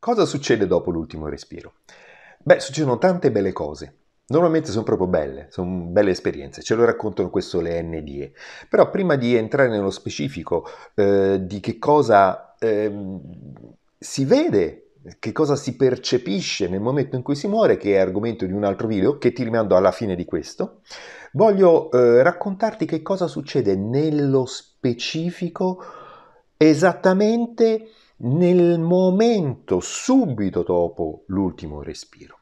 Cosa succede dopo l'ultimo respiro? Beh, succedono tante belle cose. Normalmente sono proprio belle, sono belle esperienze, ce lo raccontano questo le NDE. Però prima di entrare nello specifico eh, di che cosa eh, si vede che cosa si percepisce nel momento in cui si muore, che è argomento di un altro video, che ti rimando alla fine di questo, voglio eh, raccontarti che cosa succede nello specifico esattamente nel momento subito dopo l'ultimo respiro.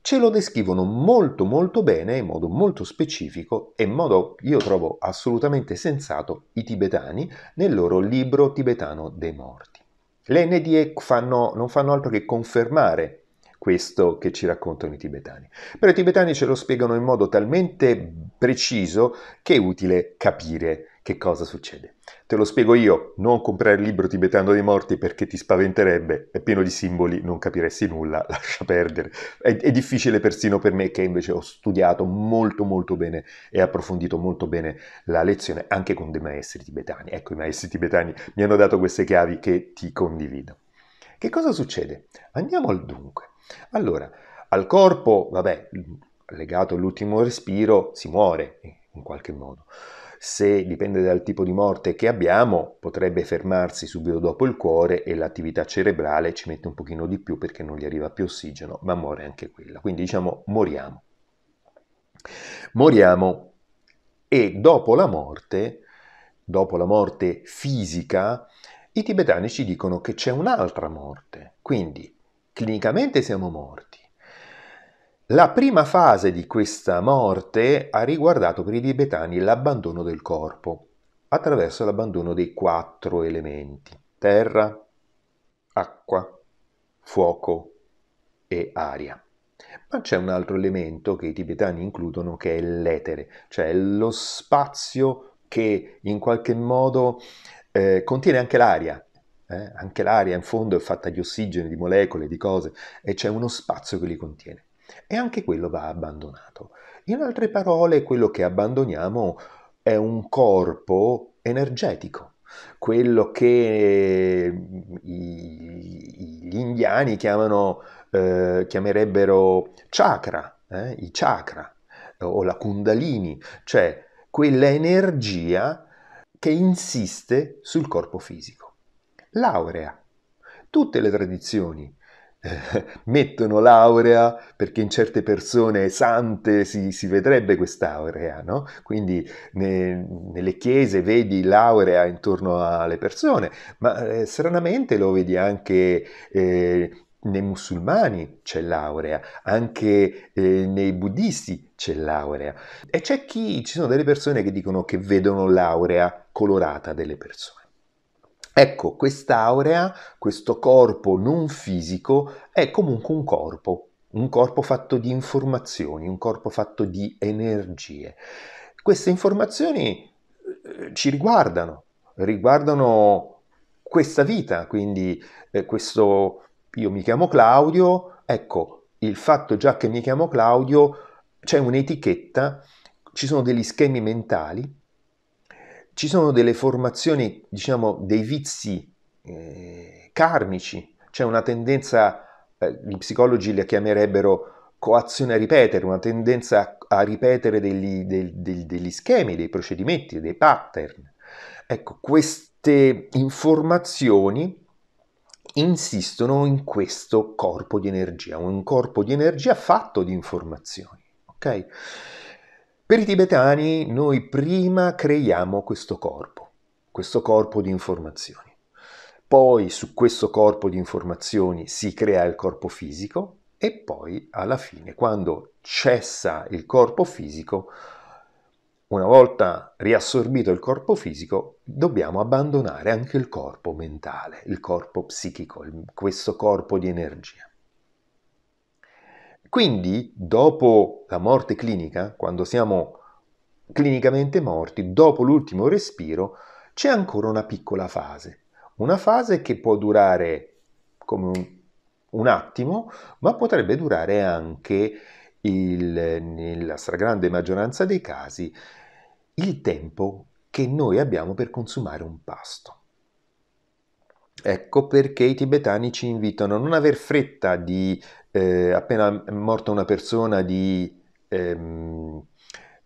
Ce lo descrivono molto molto bene, in modo molto specifico e in modo io trovo assolutamente sensato i tibetani nel loro libro tibetano dei morti. Le NDE fanno, non fanno altro che confermare questo che ci raccontano i tibetani. Però i tibetani ce lo spiegano in modo talmente preciso che è utile capire che cosa succede. Te lo spiego io, non comprare il libro tibetano dei morti perché ti spaventerebbe, è pieno di simboli, non capiresti nulla, lascia perdere. È, è, difficile persino per me che invece ho studiato molto molto bene e approfondito molto bene la lezione anche con dei maestri tibetani. Ecco, i maestri tibetani mi hanno dato queste chiavi che ti condivido. Che cosa succede? Andiamo al dunque. Allora, al corpo, vabbè, legato all'ultimo respiro, si muore eh, in qualche modo se dipende dal tipo di morte che abbiamo, potrebbe fermarsi subito dopo il cuore e l'attività cerebrale ci mette un pochino di più perché non gli arriva più ossigeno, ma muore anche quella. Quindi diciamo moriamo. Moriamo e dopo la morte, dopo la morte fisica, i tibetani ci dicono che c'è un'altra morte. Quindi clinicamente siamo morti la prima fase di questa morte ha riguardato per i tibetani l'abbandono del corpo, attraverso l'abbandono dei quattro elementi, terra, acqua, fuoco e aria. Ma c'è un altro elemento che i tibetani includono che è l'etere, cioè lo spazio che in qualche modo eh, contiene anche l'aria. Eh? Anche l'aria in fondo è fatta di ossigeno, di molecole, di cose, e c'è uno spazio che li contiene e anche quello va abbandonato. In altre parole, quello che abbandoniamo è un corpo energetico, quello che mm, gli indiani chiamano, eh, chiamerebbero chakra, eh, i chakra o la kundalini, cioè quell'energia che insiste sul corpo fisico. Laurea. Tutte le tradizioni mettono l'aurea perché in certe persone sante si, si vedrebbe quest'aurea, no? quindi ne, nelle chiese vedi l'aurea intorno alle persone, ma eh, stranamente lo vedi anche eh, nei musulmani c'è l'aurea, anche eh, nei buddisti c'è l'aurea e c'è chi, ci sono delle persone che dicono che vedono l'aurea colorata delle persone. Ecco, quest'aurea, questo corpo non fisico, è comunque un corpo, un corpo fatto di informazioni, un corpo fatto di energie. Queste informazioni eh, ci riguardano, riguardano questa vita, quindi eh, questo io mi chiamo Claudio, ecco, il fatto già che mi chiamo Claudio, c'è un'etichetta, ci sono degli schemi mentali ci sono delle formazioni, diciamo, dei vizi eh, karmici, c'è una tendenza, eh, gli psicologi la chiamerebbero coazione a ripetere, una tendenza a ripetere degli, dei, dei, degli schemi, dei procedimenti, dei pattern. Ecco, queste informazioni insistono in questo corpo di energia, un corpo di energia fatto di informazioni. Okay? Per i tibetani noi prima creiamo questo corpo, questo corpo di informazioni. Poi su questo corpo di informazioni si crea il corpo fisico e poi alla fine, quando cessa il corpo fisico, una volta riassorbito il corpo fisico, dobbiamo abbandonare anche il corpo mentale, il corpo psichico, questo corpo di energia. Quindi, dopo la morte clinica, quando siamo clinicamente morti, dopo l'ultimo respiro, c'è ancora una piccola fase. Una fase che può durare come un, un attimo, ma potrebbe durare anche, il, nella stragrande maggioranza dei casi, il tempo che noi abbiamo per consumare un pasto. Ecco perché i tibetani ci invitano a non aver fretta di, eh, appena è morta una persona, di ehm,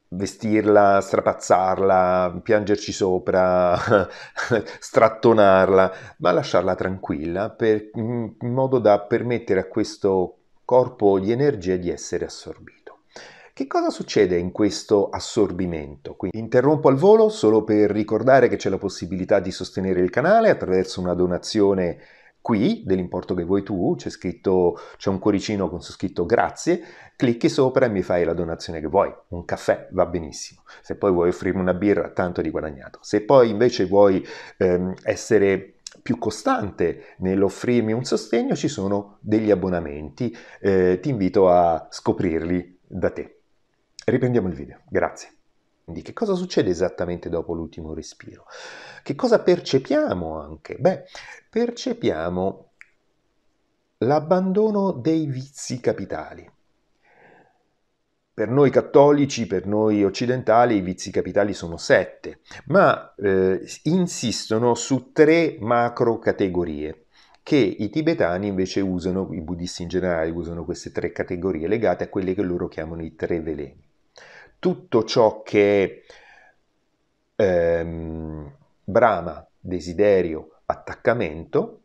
vestirla, strapazzarla, piangerci sopra, strattonarla, ma lasciarla tranquilla per, in modo da permettere a questo corpo di energia di essere assorbito. Che cosa succede in questo assorbimento? Quindi interrompo al volo solo per ricordare che c'è la possibilità di sostenere il canale attraverso una donazione qui dell'importo che vuoi tu, c'è scritto c'è un cuoricino con su scritto grazie, clicchi sopra e mi fai la donazione che vuoi, un caffè va benissimo. Se poi vuoi offrirmi una birra, tanto di guadagnato. Se poi invece vuoi ehm, essere più costante nell'offrirmi un sostegno ci sono degli abbonamenti, eh, ti invito a scoprirli da te. Riprendiamo il video, grazie. Quindi che cosa succede esattamente dopo l'ultimo respiro? Che cosa percepiamo anche? Beh, percepiamo l'abbandono dei vizi capitali. Per noi cattolici, per noi occidentali, i vizi capitali sono sette, ma eh, insistono su tre macro categorie che i tibetani invece usano, i buddisti in generale usano queste tre categorie legate a quelle che loro chiamano i tre veleni tutto ciò che è ehm, brama, desiderio, attaccamento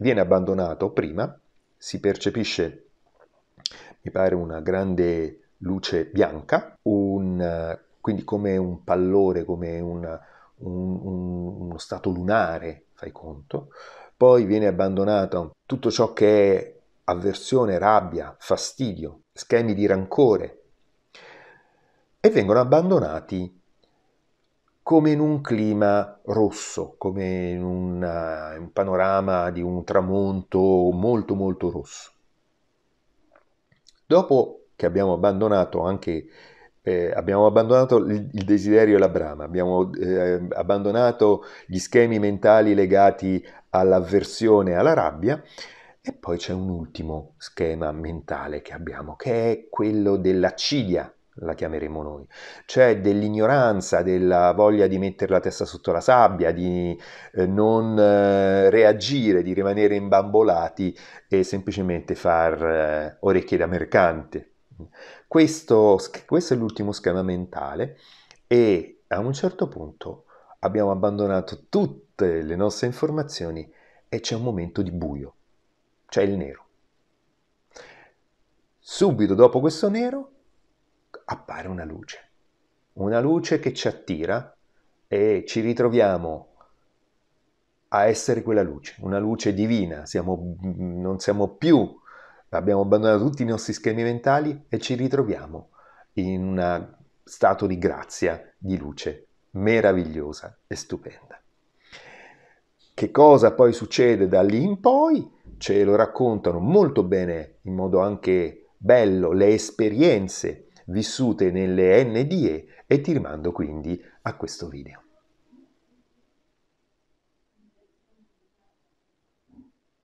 viene abbandonato prima, si percepisce, mi pare, una grande luce bianca, un, quindi come un pallore, come una, un, un, uno stato lunare, fai conto, poi viene abbandonato tutto ciò che è avversione, rabbia, fastidio, schemi di rancore, e vengono abbandonati come in un clima rosso, come in una, un panorama di un tramonto molto molto rosso. Dopo che abbiamo abbandonato anche eh, abbiamo abbandonato il desiderio e la brama, abbiamo eh, abbandonato gli schemi mentali legati all'avversione e alla rabbia e poi c'è un ultimo schema mentale che abbiamo che è quello dell'accidia, la chiameremo noi, c'è dell'ignoranza, della voglia di mettere la testa sotto la sabbia, di eh, non eh, reagire, di rimanere imbambolati e semplicemente far eh, orecchie da mercante. Questo, questo è l'ultimo schema mentale e a un certo punto abbiamo abbandonato tutte le nostre informazioni e c'è un momento di buio, c'è il nero. Subito dopo questo nero appare una luce, una luce che ci attira e ci ritroviamo a essere quella luce, una luce divina, siamo, non siamo più, abbiamo abbandonato tutti i nostri schemi mentali e ci ritroviamo in un stato di grazia, di luce meravigliosa e stupenda. Che cosa poi succede da lì in poi? Ce lo raccontano molto bene, in modo anche bello, le esperienze vissute nelle NDE e ti rimando quindi a questo video.